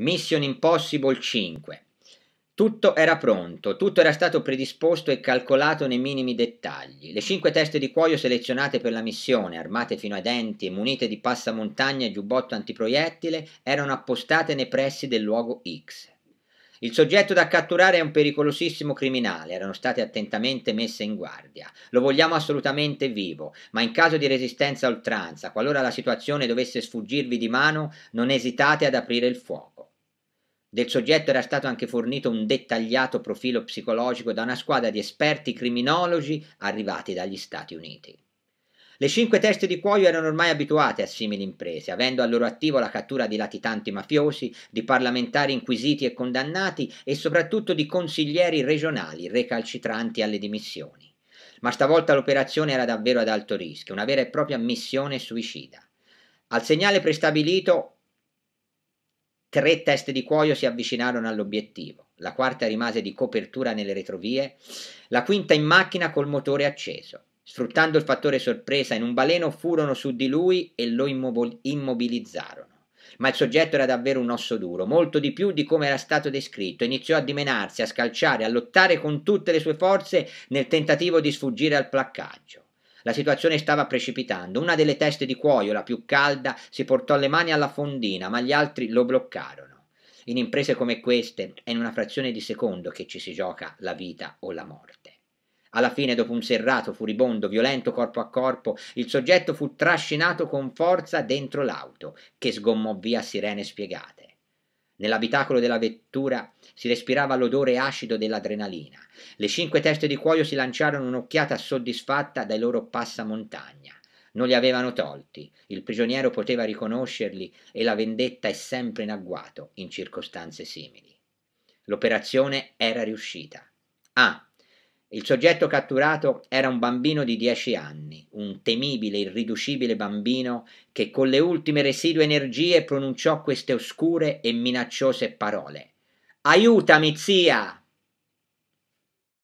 Mission Impossible 5. Tutto era pronto, tutto era stato predisposto e calcolato nei minimi dettagli. Le cinque teste di cuoio selezionate per la missione, armate fino ai denti e munite di passamontagna e giubbotto antiproiettile, erano appostate nei pressi del luogo X. Il soggetto da catturare è un pericolosissimo criminale, erano state attentamente messe in guardia. Lo vogliamo assolutamente vivo, ma in caso di resistenza a oltranza, qualora la situazione dovesse sfuggirvi di mano, non esitate ad aprire il fuoco. Del soggetto era stato anche fornito un dettagliato profilo psicologico da una squadra di esperti criminologi arrivati dagli Stati Uniti. Le cinque teste di cuoio erano ormai abituate a simili imprese, avendo al loro attivo la cattura di latitanti mafiosi, di parlamentari inquisiti e condannati e soprattutto di consiglieri regionali recalcitranti alle dimissioni. Ma stavolta l'operazione era davvero ad alto rischio, una vera e propria missione suicida. Al segnale prestabilito, Tre teste di cuoio si avvicinarono all'obiettivo, la quarta rimase di copertura nelle retrovie, la quinta in macchina col motore acceso. Sfruttando il fattore sorpresa in un baleno furono su di lui e lo immobilizzarono. Ma il soggetto era davvero un osso duro, molto di più di come era stato descritto. Iniziò a dimenarsi, a scalciare, a lottare con tutte le sue forze nel tentativo di sfuggire al placcaggio. La situazione stava precipitando. Una delle teste di cuoio, la più calda, si portò le mani alla fondina, ma gli altri lo bloccarono. In imprese come queste è in una frazione di secondo che ci si gioca la vita o la morte. Alla fine, dopo un serrato, furibondo, violento corpo a corpo, il soggetto fu trascinato con forza dentro l'auto, che sgommò via sirene spiegate. Nell'abitacolo della vettura si respirava l'odore acido dell'adrenalina. Le cinque teste di cuoio si lanciarono un'occhiata soddisfatta dai loro passamontagna. Non li avevano tolti, il prigioniero poteva riconoscerli e la vendetta è sempre in agguato in circostanze simili. L'operazione era riuscita. Ah, il soggetto catturato era un bambino di dieci anni, un temibile, irriducibile bambino che con le ultime residue energie pronunciò queste oscure e minacciose parole. Aiutami, zia!